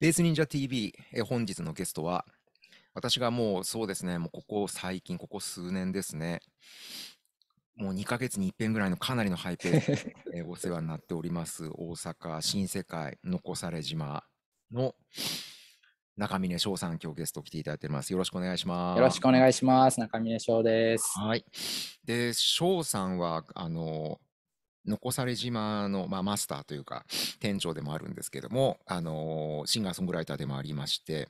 ベース忍者 TV、え本日のゲストは、私がもうそうですね、もうここ最近、ここ数年ですね、もう2ヶ月に一遍ぐらいのかなりのハイペーで お世話になっております、大阪、新世界、残され島の中峰翔さん、今日ゲスト来ていただいております。よろしくお願いします。よろしくお願いします。中峰翔です。はい。で、翔さんは、あの、残され島の、まあ、マスターというか、店長でもあるんですけども、あのシンガーソングライターでもありまして、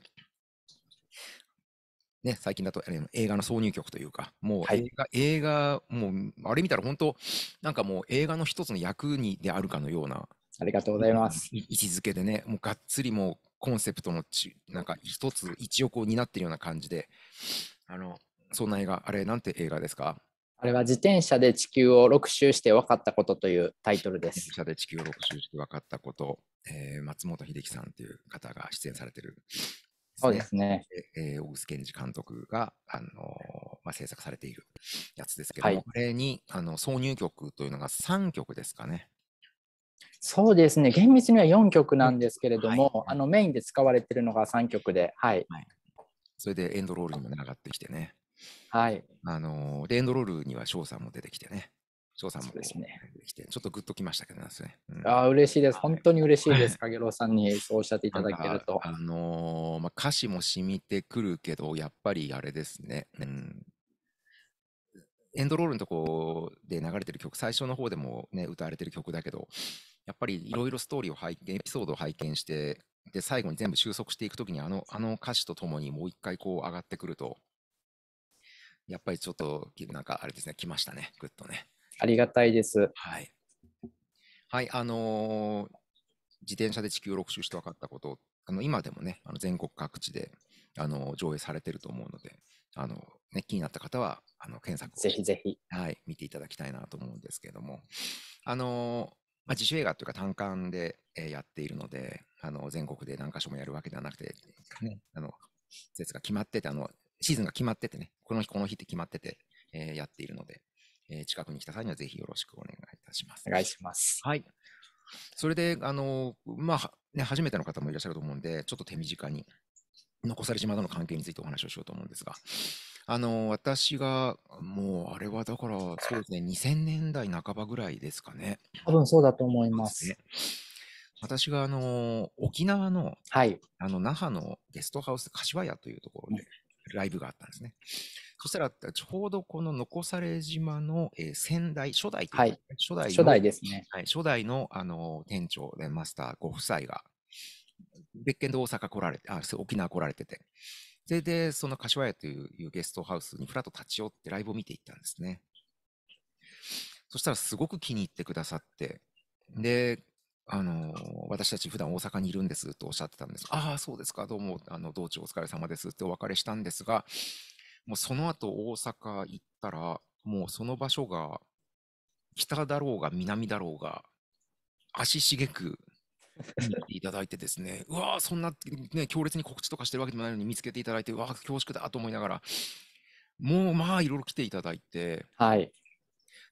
ね、最近だと映画の挿入曲というか、もう映画、はい、映画もう、あれ見たら本当、なんかもう映画の一つの役にであるかのような、ありがとうございます。位置づけでね、もうがっつりもうコンセプトのち、なんか一つ、一翼を担っているような感じで、あの、そんな映画、あれ、なんて映画ですかあれは自転車で地球を6周して分かったことというタイトルです。自転車で地球を6周して分かったこと、えー、松本秀樹さんという方が出演されてる、ね、そうですね。えー、大楠健二監督が、あのー、まあ、制作されているやつですけども、はい、これにあの挿入曲というのが3曲ですかね。そうですね、厳密には4曲なんですけれども、はいあのメインで使われているのが3曲で、はい、はい、それでエンドロールにも流ってきてね。はい。あのー、エンドロールには翔さんも出てきてね。翔さんも出てきて、ね、ちょっとグッときましたけどね。うん、ああ、嬉しいです。本当に嬉しいです。影朗さんにそうおっしゃっていただけると。あのー、まあ、歌詞も染みてくるけど、やっぱりあれですね。うんエンドロールのところで流れてる曲、最初の方でもね、歌われてる曲だけど、やっぱりいろいろストーリーを拝見、エピソードを拝見して、で、最後に全部収束していくときに、あの、あの歌詞とともにもう一回こう上がってくると、やっぱりちょっと、なんかあれですね、来ましたね、ぐっとね。ありがたいです。はい。はい、あのー、自転車で地球を6周して分かったこと、あの今でもね、あの全国各地であの上映されてると思うので、あのね、気になった方は、あの検索をぜひぜひ、はい、見ていただきたいなと思うんですけれども、あのー、まあ、自主映画というか単館で、えー、やっているので、あの全国で何箇所もやるわけではなくて、ね、あの説が決まっててあのシーズンが決まっててね、この日この日って決まってて、えー、やっているので、えー、近くに来た際にはぜひよろしくお願いいたします。お願いします。はい。それで、あの、まあ、ね、初めての方もいらっしゃると思うんで、ちょっと手短に、残され島との関係についてお話をしようと思うんですが、あの、私が、もう、あれはだから、そうですね、2000年代半ばぐらいですかね。多分そうだと思います。私があの沖縄のはい、あの那覇のゲストハウス柏屋というところで、ライブがあったんですね。そしたら、ちょうどこの残され島の、えー、先代、初代、はい、初代初代ですね。はい、初代のあの店長でマスターご夫妻が、別件で大阪来られて、あ沖縄来られてて、それで、その柏屋というゲストハウスにふらっと立ち寄ってライブを見ていったんですね。そしたらすごく気に入ってくださって、で、あの、私たち普段大阪にいるんですとおっしゃってたんです。ああ、そうですか、どうも、あの、道中お疲れ様ですってお別れしたんですが、もうその後大阪行ったら、もうその場所が、北だろうが南だろうが、足しげくていただいてですね、うわー、そんな、ね、強烈に告知とかしてるわけでもないのに見つけていただいて、うわ恐縮だと思いながら、もうまあ、いろいろ来ていただいて、はい。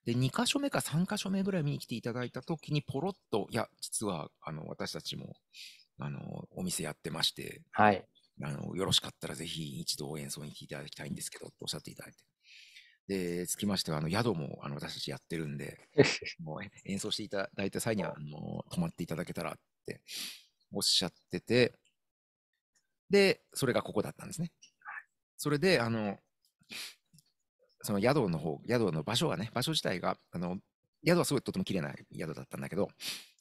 で、2箇所目か3箇所目ぐらい見に来ていただいた時に、ポロッと、いや、実は、あの、私たちも、あの、お店やってまして、はい。あの、よろしかったらぜひ一度演奏に来ていただきたいんですけど、とおっしゃっていただいて。で、つきましては、あの、宿も、あの、私たちやってるんで、もう演奏していただいた際には、あの、泊まっていただけたらっておっしゃってて、で、それがここだったんですね。それで、あの、その宿の方、宿の場所がね、場所自体が、あの、宿はすごいとても綺麗な宿だったんだけど、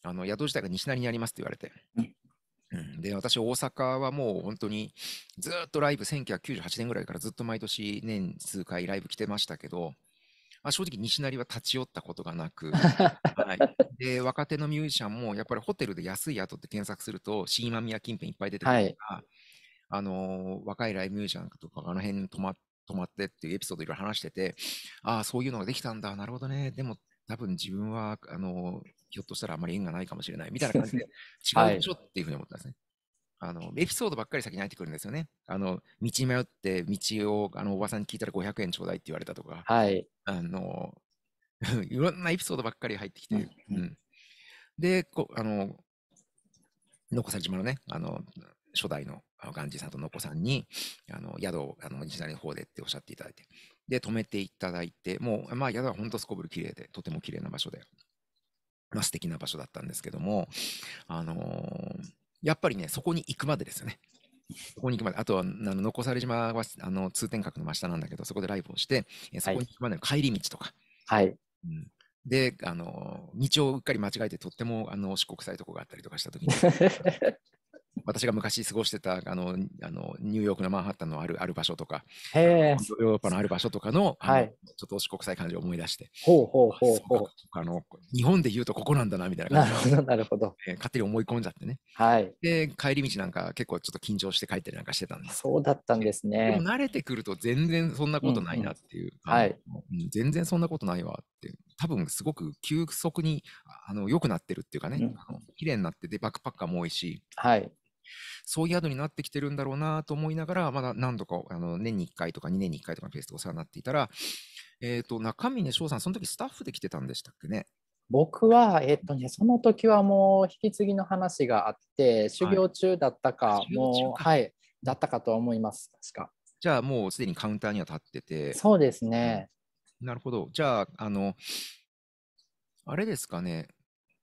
あの、宿自体が西成にありますって言われて、うん、で、私、大阪はもう本当にずっとライブ、1998年ぐらいからずっと毎年年数回ライブ来てましたけど、まあ、正直西成は立ち寄ったことがなく、はい、で若手のミュージシャンもやっぱりホテルで安い宿って検索すると新今宮近辺いっぱい出てくるから、はい、あのー、若いライブミュージシャンとかあの辺に泊まっ止まってっていうエピソードいろいろ話してて、ああ、そういうのができたんだ、なるほどね。でも多分自分は、あの、ひょっとしたらあまり縁がないかもしれないみたいな感じで、違うでしょっていうふうに思ったんですね。はい、あのエピソードばっかり先に入ってくるんですよね。あの道に迷って、道をあのおばさんに聞いたら500円ちょうだいって言われたとか、はい、あの いろんなエピソードばっかり入ってきて、うん、でこあの、こさ島のね、あの初代のあのガンジーさんとノコさんに、あの宿をあの西成の方でっておっしゃっていただいて、で、泊めていただいて、もう、まあ、宿は本当すこぶる綺麗で、とても綺麗な場所で、まあ、素敵な場所だったんですけども、あのー、やっぱりね、そこに行くまでですよね。そこに行くまで、あとは、あの残され島はあの通天閣の真下なんだけど、そこでライブをして、そこに行くまでの帰り道とか。はい、うん、であの、道をうっかり間違えて、とってもあの四国臭いとこがあったりとかしたときに、私が昔過ごしてたあのあのニューヨークのマンハッタンのあるある場所とか、ヨーロッパのある場所とかの,、はい、ちょっと四国際感じを思い出して、ほうほうほうほうあの日本で言うとここなんだなみたいな感じなるほど、えー、勝手に思い込んじゃってね、はい、で帰り道なんか結構ちょっと緊張して帰ったりなんかしてたんですそうだったんですねでも慣れてくると全然そんなことないなっていう、うんうん、はい、全然そんなことないわって多分すごく急速にあの良くなってるっていうかね、うん、綺麗になっててバックパッカーも多いし、はい、そういう宿になってきてるんだろうなと思いながら、まだ何度か、あの、年に1回とか2年に1回とかのペースでお世話になっていたら、えっ、ー、と、中峰翔さん、その時スタッフで来てたんでしたっけね。僕は、えっ、とね、その時はもう引き継ぎの話があって、修行中だったか、はい、もう、はい、だったかと思います、確か。じゃあ、もうすでにカウンターには立ってて。そうですね。なるほど。じゃあ、あの、あれですかね、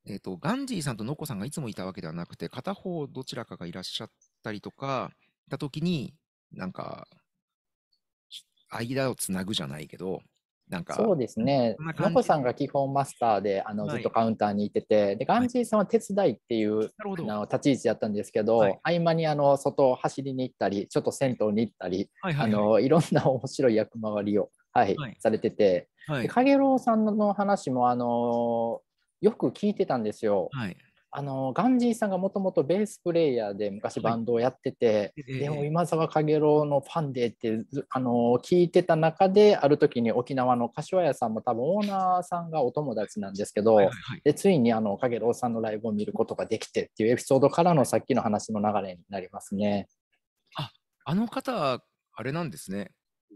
えっ、ー、と、ガンジーさんとノコさんがいつもいたわけではなくて、片方どちらかがいらっしゃったりとか、た時に、なんか、間をつなぐじゃないけど、なんかそうですね、ノコさんが基本マスターであのずっとカウンターにいてて、でガンジーさんは手伝いっていう、はい、あの立ち位置だったんですけど、はい、合間にあの外走りに行ったり、ちょっと銭湯に行ったり、はいはいはい、あのいろんな面白い役回りを、はいされてて、はい、で影郎さんの話もあのよく聞いてたんですよ。はい、あのガンジーさんがもともとベースプレーヤーで昔バンドをやってて、はい、でも今沢影郎のファンでってあの聞いてた中である時に沖縄の柏屋さんも多分オーナーさんがお友達なんですけど、はいはいでついにあのろうさんのライブを見ることができてっていうエピソードからのさっきの話の流れになりますね。ああの方あれなんですね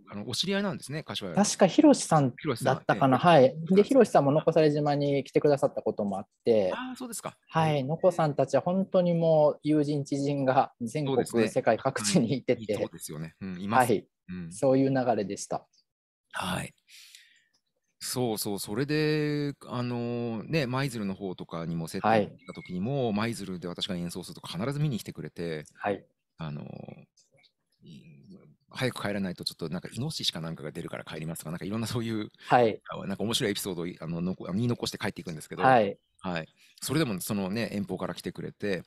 あのお知り合いなんですね、柏確か、ひろしさんだったかな、はい。で、ひろしさんものこされ島に来てくださったこともあって、あそうですか。はい、のこさんたちは本当にもう友人、知人が全国、ね、世界各地にいてて、そうですよね、うん、います、はいうん、そういう流れでした。はい。そうそう、それで、あのー、ね、舞鶴の方とかにも接待に行った時にも、舞、はい、鶴で私が演奏すると必ず見に来てくれて、はい、あのー、早く帰らないとちょっとなんかイノシシかなんかが出るから帰りますとか、なんかいろんなそういう、はい、なんか面白いエピソードあのの見残して帰っていくんですけど、はい、はい、それでもそのね遠方から来てくれて、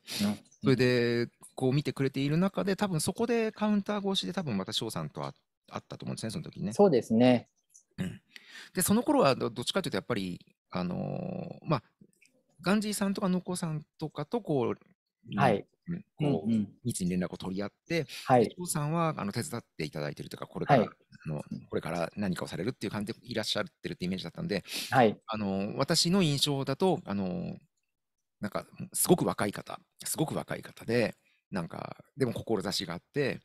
それでこう見てくれている中で、多分そこでカウンター越しで多分また翔さんと会ったと思うんですね、その時ね。そうですね。うん、で、その頃はどっちかというとやっぱり、あのー、まあ、ガンジーさんとかノコさんとかとこうはい。こう、密に連絡を取り合って、はい。お父さんは、あの、手伝っていただいてるとか、これから、あの、これから何かをされるっていう感じでいらっしゃってるってイメージだったんで、はい。あの、私の印象だと、あの、なんか、すごく若い方、すごく若い方で、なんか、でも志があって、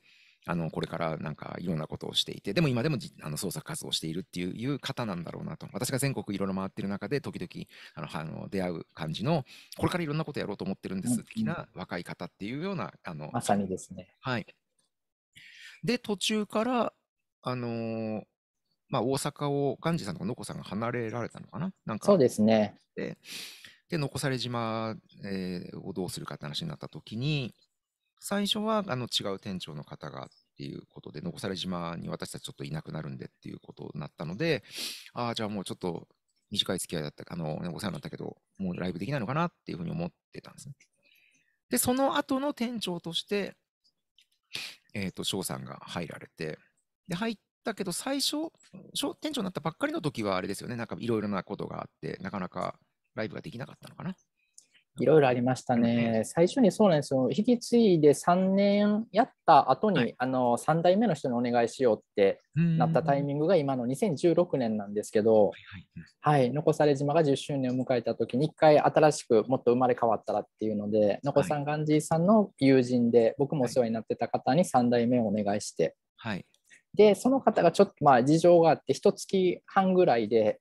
あのこれからなんかいろんなことをしていてでも今でもあの創作活動をしているっていう方なんだろうなと私が全国いろいろ回ってる中で時々あのあの出会う感じのこれからいろんなことやろうと思ってるんです的な若い方っていうようなあのまさにですねはいで途中からあのー、まあ、大阪をガンジさんとかノコさんが離れられたのかななんかそうですねで残され島、えー、をどうするかって話になった時に最初はあの違う店長の方がっていうことで、残され島に私たちちょっといなくなるんでっていうことになったので、ああ、じゃあもうちょっと短い付き合いだった、あの、お世話になったけど、もうライブできないのかなっていうふうに思ってたんですね。で、その後の店長として、えっ、ー、と、翔さんが入られて、で、入ったけど、最初、店長になったばっかりの時はあれですよね、なんかいろいろなことがあって、なかなかライブができなかったのかな。いろいろありましたね。最初にそうなんですよ。引き継いで3年やった後に、はい、あの3代目の人にお願いしようってなったタイミングが今の2016年なんですけど、はい、残され島が10周年を迎えた時に1回新しくもっと生まれ変わったらっていうので、のこさんガンジーさんの友人で僕もお世話になってた方に3代目をお願いして、はい、でその方がちょっとまあ事情があって1月半ぐらいで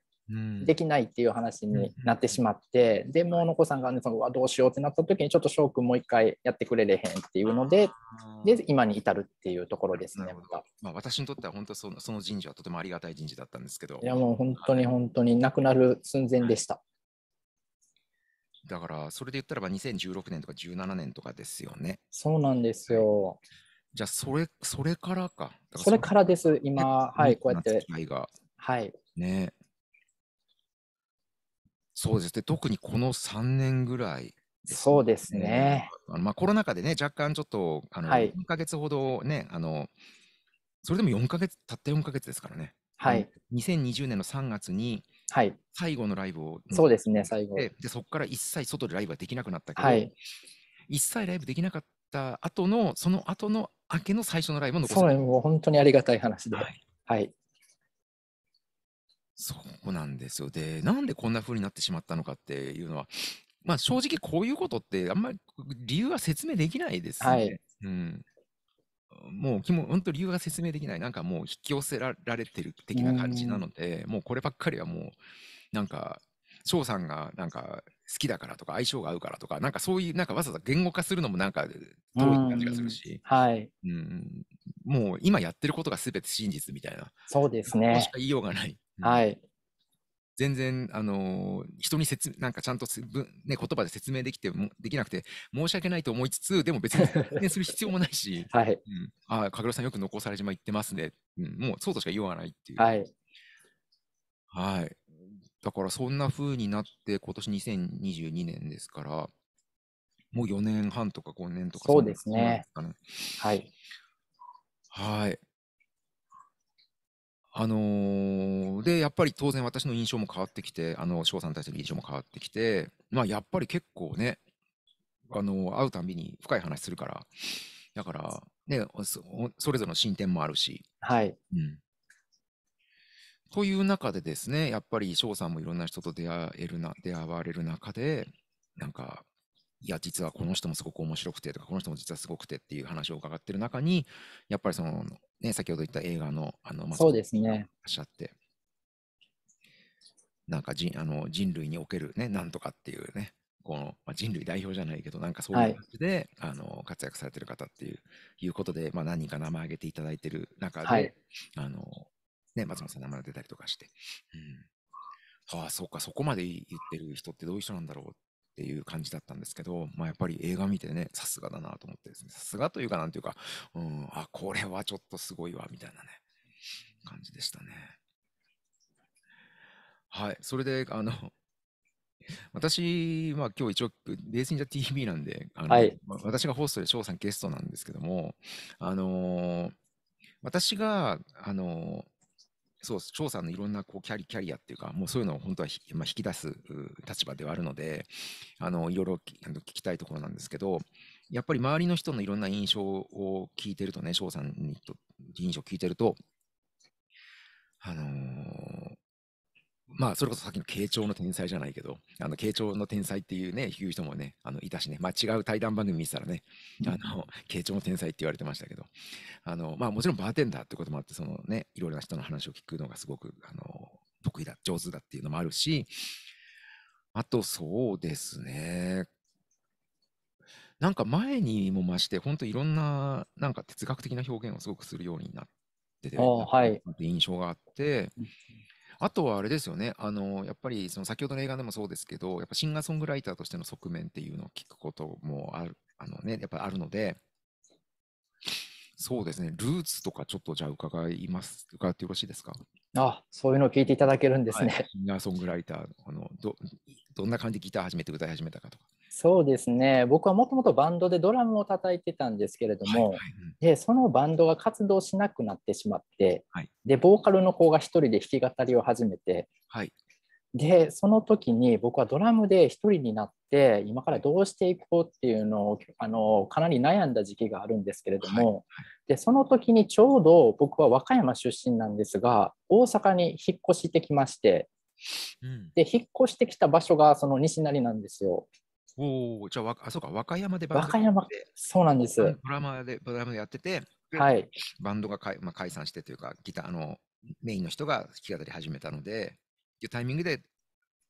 できないっていう話になってしまって、でもうのこさんが、ね、そのどうしようってなった時にちょっと翔くんもう一回やってくれれへんっていうのでで今に至るっていうところですねまた、まあ、私にとっては本当そのその人事はとてもありがたい人事だったんですけどいやもう本当に本当になくなる寸前でした、だからそれで言ったらば2016年とか17年とかですよねそうなんですよじゃあそれそれからかそれからです今はいこうやってはいねそうですね、特にこの3年ぐらい、ね、そうですね。あのまあ、コロナ禍でね、若干ちょっと、あの、はい、4ヶ月ほどね、あの、それでも4か月、たった4か月ですからね。はい。2020年の3月に、はい。最後のライブを、そうですね、最後。で、そこから一切外でライブはできなくなったけど、はい、一切ライブできなかった後の、その後の明けの最初のライブのそう、もう本当にありがたい話で。はい。はい、そうなんですよ。で、なんでこんな風になってしまったのかっていうのは、まあ、正直こういうことってあんまり理由は説明できないですね。はい、うん。もう本当理由が説明できない、なんかもう引き寄せられてる的な感じなので、もうこればっかりはもう、なんか、翔さんがなんか好きだからとか相性が合うからとか、なんかそういう、なんかわざわざ言語化するのもなんか遠い感じがするし、はい、うん。もう今やってることがすべて真実みたいな。そうですね。しか言いようがない。はい。全然、あのー人に説明、なんかちゃんとぶ、ね、言葉で説明できても、できなくて、申し訳ないと思いつつ、でも別に 説明する必要もないし、はい。うん、ああ、かぐさんよく残され島行ってますね。うん、もうそうとしか言わないっていう。はい。はい。だからそんな風になって、今年2022年ですから、もう4年半とか5年とか、そうですね。はい。はい。あのー、で、やっぱり当然私の印象も変わってきて、あの、翔さんに対する印象も変わってきて、まあ、やっぱり結構ね、あの、会うたびに深い話するから、だから、ね、それぞれの進展もあるし。はい。うん。という中でですね、やっぱり翔さんもいろんな人と出会えるな、出会われる中で、なんか、いや、実はこの人もすごく面白くてとか、この人も実はすごくてっていう話を伺っている中に、やっぱりその、ね、先ほど言った映画の、あの、まあ、そうですね。おっしゃって、なんか人あの人類におけるね、なんとかっていうね、この、まあ、人類代表じゃないけど、なんかそういう感じで、はい、あの活躍されてる方っていういうことで、まあ、何人か名前挙げていただいている中で、はい、あのね、松本さん名前が出たりとかして、うん、ああ、そうか、そこまで言ってる人ってどういう人なんだろうっっていう感じだったんですけど、まあ、やっぱり映画見てね、さすがだなと思ってですね、さすがというか、なんていうか、うん、あ、これはちょっとすごいわ、みたいなね、感じでしたね。はい、それで、あの、私、まあ、今日一応、レースインジャ TV なんで、あの、はい、私がホストで翔さんゲストなんですけども、あのー、私が、あのーそうです。さんのいろんなこうキャリキャリアっていうか、もうそういうのを本当は、まあ、引き出す立場ではあるので、あの、いろいろ聞きたいところなんですけど、やっぱり周りの人のいろんな印象を聞いてるとね、翔さんに印象を聞いてると、あのー、まあ、それこそさっきの慶長の天才じゃないけど、あの、慶長の天才っていうね、いう人もね、あの、いたしね、まあ、違う対談番組見てたらね、あの、慶長の天才って言われてましたけど、あの、まあ、もちろんバーテンダーってこともあって、そのね、いろいろな人の話を聞くのがすごく、あの、得意だ、上手だっていうのもあるし、あと、そうですね、なんか前にも増して、本当いろんな、なんか哲学的な表現をすごくするようになってて、はい、印象があって、あとはあれですよね、あのやっぱりその先ほどの映画でもそうですけど、やっぱシンガーソングライターとしての側面っていうのを聞くこともあるあの、ね、やっぱあるので、そうですね、ルーツとかちょっとじゃあ伺います、伺ってよろしいですか。あそういうのを聞いていただけるんですね。はい、シンガーソングライターあのど、どんな感じでギター始めて歌い始めたかとか。そうですね、僕はもともとバンドでドラムを叩いてたんですけれども、はいはい、でそのバンドが活動しなくなってしまって、はい、でボーカルの子が一人で弾き語りを始めて、はい、でその時に僕はドラムで1人になって今からどうしていこうっていうのをあのかなり悩んだ時期があるんですけれども、はい、でその時にちょうど僕は和歌山出身なんですが大阪に引っ越してきまして、うん、で引っ越してきた場所がその西成なんですよ。おおじゃああそうか和歌山でバンド和歌山そうなんですドラマでドラムやってて、はい、バンドがかい、まあ、解散してというかギターのメインの人が弾き語り始めたのでいうタイミングで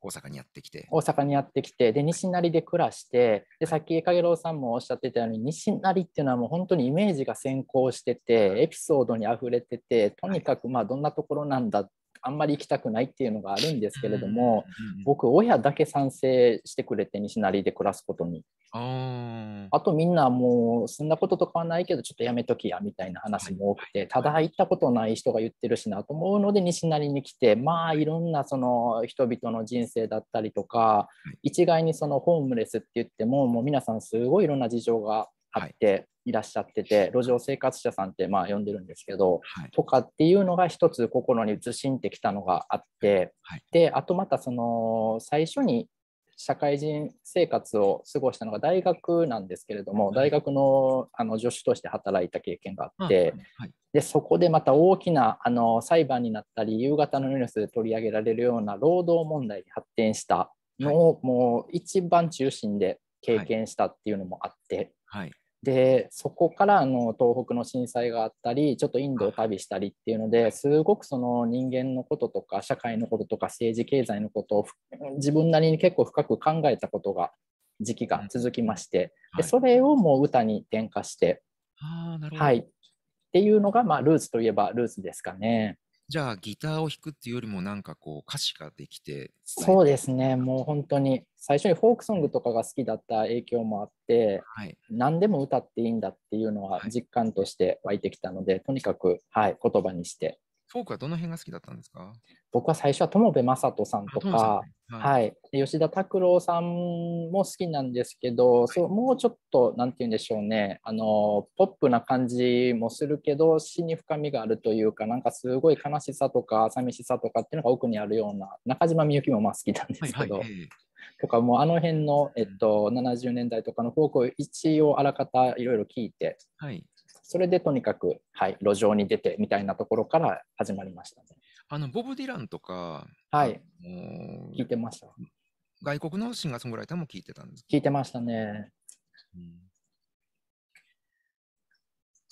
大阪にやってきて大阪にやってきてで西成で暮らしてでさっき影郎さんもおっしゃってたように西成っていうのはもう本当にイメージが先行しててエピソードにあふれててとにかくまあどんなところなんだっあんまり行きたくないっていうのがあるんですけれども、僕親だけ賛成してくれて西成で暮らすことに。あとみんなもうそんなこととかはないけどちょっとやめときやみたいな話も多くてただ行ったことない人が言ってるしなと思うので西成に来てまあいろんなその人々の人生だったりとか一概にそのホームレスって言ってももう皆さんすごいいろんな事情があっていらっしゃってて路上生活者さんってまあ呼んでるんですけど、はい、とかっていうのが一つ心にずしんってきたのがあって、はい、であとまたその最初に社会人生活を過ごしたのが大学なんですけれども、大学のあの助手として働いた経験があって、でそこでまた大きなあの裁判になったり夕方のニュースで取り上げられるような労働問題に発展したのを、もう一番中心で経験したっていうのもあって、でそこからあの東北の震災があったりちょっとインドを旅したりっていうのですごくその人間のこととか社会のこととか政治経済のことを自分なりに結構深く考えたことが時期が続きまして、でそれをもう歌に転化して、はい、っていうのが、まあ、ルーツといえばルーツですかね。じゃあギターを弾くっていうよりもなんかこう歌詞ができてそうですねもう本当に最初にフォークソングとかが好きだった影響もあって、はい、何でも歌っていいんだっていうのは実感として湧いてきたので、はい、とにかく、はい、言葉にしてフォークはどの辺が好きだったんですか僕は最初は友部正人さんとか、はい、吉田拓郎さんも好きなんですけど、はい、そうもうちょっと何て言うんでしょうねあのポップな感じもするけど死に深みがあるというかなんかすごい悲しさとか寂しさとかっていうのが奥にあるような中島みゆきもまあ好きなんですけど。はいはい、とかもうあの辺の、えっと、70年代とかの方向を一応あらかたいろいろ聞いて、はい、それでとにかく、はい、路上に出てみたいなところから始まりましたね。あの、ボブ・ディランとか、はい。聞いてました。外国のシンガーソングライターも聞いてたんです聞いてましたね。うん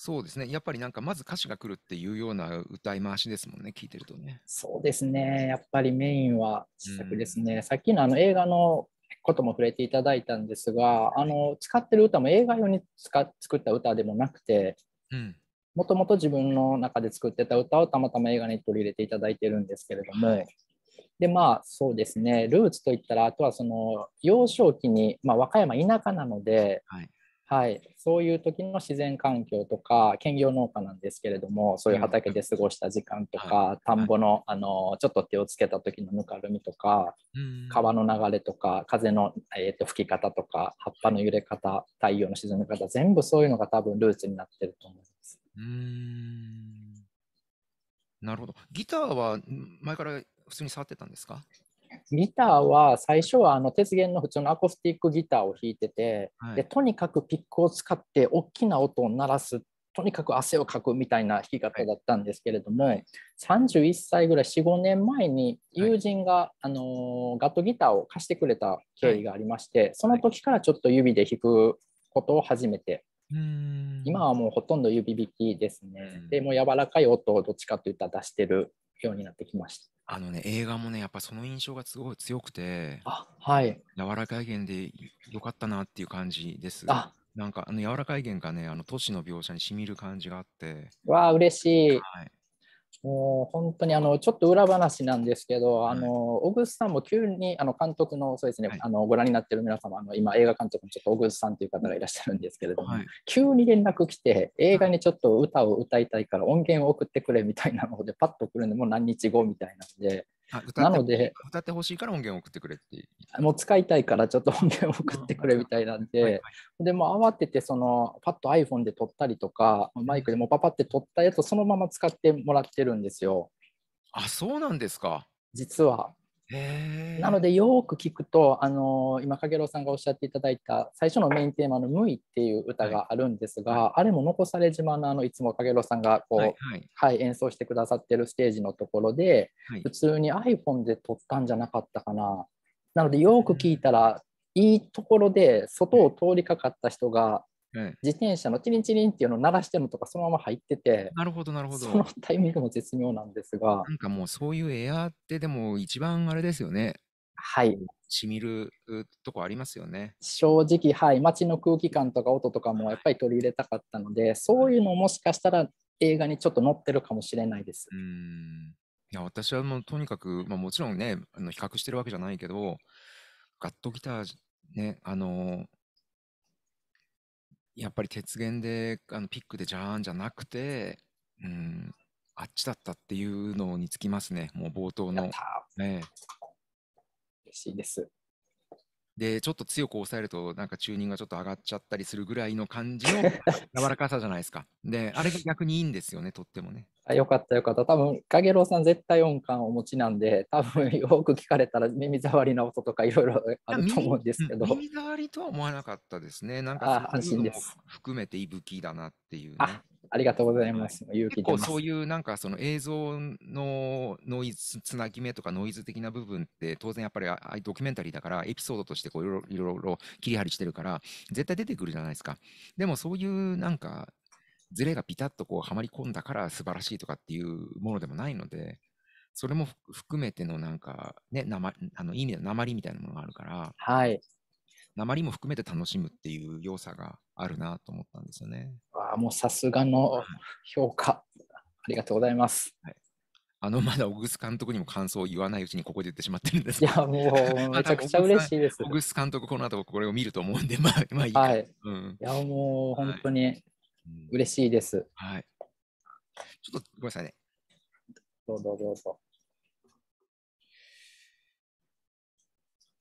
そうですね、やっぱりなんかまず歌詞が来るっていうような歌い回しですもんね、聞いてるとね。そうですね、やっぱりメインは自作ですね。うん、さっきのあの映画のことも触れていただいたんですが、あの使ってる歌も映画用に使作った歌でもなくて、うん、もともと自分の中で作ってた歌をたまたま映画に取り入れていただいてるんですけれども、でまあそうですねルーツといったらあとはその幼少期に、まあ、和歌山田舎なので、はい、はい、そういう時の自然環境とか兼業農家なんですけれどもそういう畑で過ごした時間とか、田んぼのあのちょっと手をつけた時のぬかるみとか、川の流れとか風の、えー、と吹き方とか葉っぱの揺れ方太陽の沈み方全部そういうのが多分ルーツになってると思います。うん。なるほど。ギターは前から普通に触ってたんですかギターは最初はあの鉄弦の普通のアコースティックギターを弾いてて、はい、でとにかくピックを使って大きな音を鳴らすとにかく汗をかくみたいな弾き方だったんですけれども、はい、31歳ぐらい45年前に友人が、はい、あのガットギターを貸してくれた経緯がありまして、その時からちょっと指で弾くことを始めて、今はもうほとんど指弾きですね。でも柔らかい音をどっちかといったら出してるようになってきました。あのね、映画もね、やっぱその印象がすごい強くて、あはい、柔らかい弦でよかったなっていう感じです。あなんかあの柔らかい弦がね、あの都市の描写にしみる感じがあって。わあ、嬉しい。はいもう本当にあのちょっと裏話なんですけど、あの小楠さんも急にあの監督のそうですね、はい、あのご覧になってる皆様あの今映画監督のちょっと小楠さんという方がいらっしゃるんですけれども、はい、急に連絡来て映画にちょっと歌を歌いたいから音源を送ってくれみたいなのでパッと来るのも何日後みたいなのでなので、歌ってほしいから音源を送ってくれってもう使いたいからちょっと音源を送ってくれみたいなんで、はいはい、でも慌ててそのパッと iPhone で撮ったりとか、マイクでもパパって撮ったやつをそのまま使ってもらってるんですよ。あ、そうなんですか。実は。なのでよく聞くとあの今影うさんがおっしゃっていただいた最初のメインテーマの「無意」っていう歌があるんですが、はい、あれも残され島のあのいつも影うさんがこう、はい、はいはい、演奏してくださってるステージのところで、普通に iPhone で撮ったんじゃなかったかななのでよく聞いたらいいところで外を通りかかった人が自転車のチリンチリンっていうのを鳴らしてるのとかそのまま入ってて、なるほどなるほど。そのタイミングも絶妙なんですが。なんかもうそういうエアーってでも一番あれですよね。はい。しみるとこありますよね。正直、はい、街の空気感とか音とかもやっぱり取り入れたかったので、そういうのもしかしたら映画にちょっと載ってるかもしれないです。うんいや私はもうとにかく、まあ、もちろんねあの比較してるわけじゃないけどガットギターねあのやっぱり鉄源で、あの、ピックでジャーンじゃなくて、うん、あっちだったっていうのにつきますね、もう冒頭の。やった嬉しいです。で、ちょっと強く抑えると、なんかチューニングがちょっと上がっちゃったりするぐらいの感じの 柔らかさじゃないですか。で、あれが逆にいいんですよね、とってもね。あよかったよかった。多分かげろうさん絶対音感をお持ちなんで、多分よく聞かれたら耳障りな音とかいろいろあると思うんですけど。耳耳障りとは思わなかったですね。なんか安心です。含めて息吹だなっていう、ね、あありがとうございます。結構そういうなんかその映像のノイズつなぎ目とかノイズ的な部分って当然やっぱりああドキュメンタリーだからエピソードとしてこういろいろ切り張りしてるから絶対出てくるじゃないですか。でもそういうなんかズレがピタッとこうはまり込んだから素晴らしいとかっていうものでもないので、それも含めてのなんか、ね、なまあのいい意味で鉛みたいなものがあるから、はい、鉛も含めて楽しむっていう要素があるなと思ったんですよね。ああ、もうさすがの評価、ありがとうございます。はいあのまだ小楠監督にも感想を言わないうちにここで言ってしまってるんですいや、もうめちゃくちゃ嬉しいです。小楠監督、この後これを見ると思うんで、まあ、まあいいはい、うん、いや、もう本当に嬉しいです。はい。ちょっとごめんなさいね。どうぞどうぞ。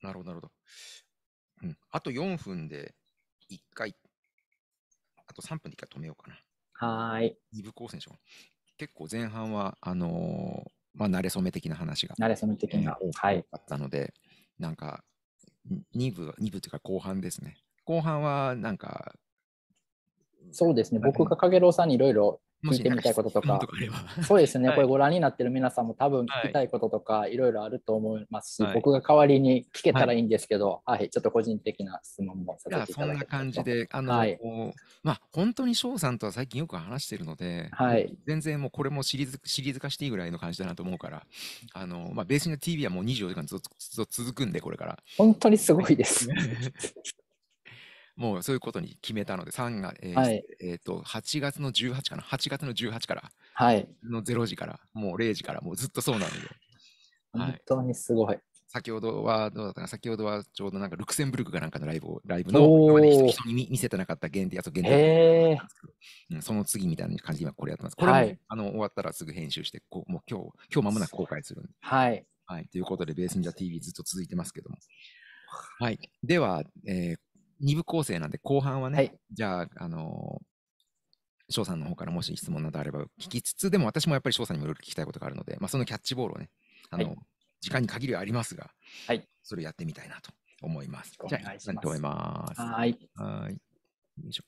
なるほど、なるほど。あと4分で1回、あと3分で1回止めようかな。はい。二部構成でしょ。結構前半は、あのー、まあ、慣れ初め的な話が。慣れ初め的な。はい。あったので、なんか、2部、二部というか後半ですね。後半は、なんか、そうですね、僕が影郎さんにいろいろ聞いてみたいこととか、そうですね、これご覧になってる皆さんも多分聞きたいこととか、いろいろあると思いますし、僕が代わりに聞けたらいいんですけど、はい、ちょっと個人的な質問もさせていただきそんな感じで、あの、まあ、本当に翔さんとは最近よく話してるので、はい、全然もうこれもシリーズシリーズ化していいぐらいの感じだなと思うから、あの、まあ、ベーシング TV はもう24時間ずっと続くんで、これから。本当にすごいです。もうそういうことに決めたので、3が、えーはいえーと、と8月の18かな、8月の18から、はい、の0時から、もう0時から、もうずっとそうなので。本当にすごい。先ほどはどうだったか先ほどはちょうどなんかルクセンブルクかなんかのライブをライブの人に見せてなかった限定やと限定、うん、その次みたいな感じで今これやってます。これも、はい、あの終わったらすぐ編集してこうもう今日今日まもなく公開するんはい、はい、ということでベースンジャー TV ずっと続いてますけども。はい、では、えー、2部構成なんで、後半はね、はい、じゃあ、あの翔さんの方からもし質問などあれば聞きつつ、でも私もやっぱり翔さんにもいろいろ聞きたいことがあるので、まあ、そのキャッチボールをね、あの、はい、時間に限りはありますが、はい、それやってみたいなと思います。じいあ、いきた思います。はい。はいよいしょ。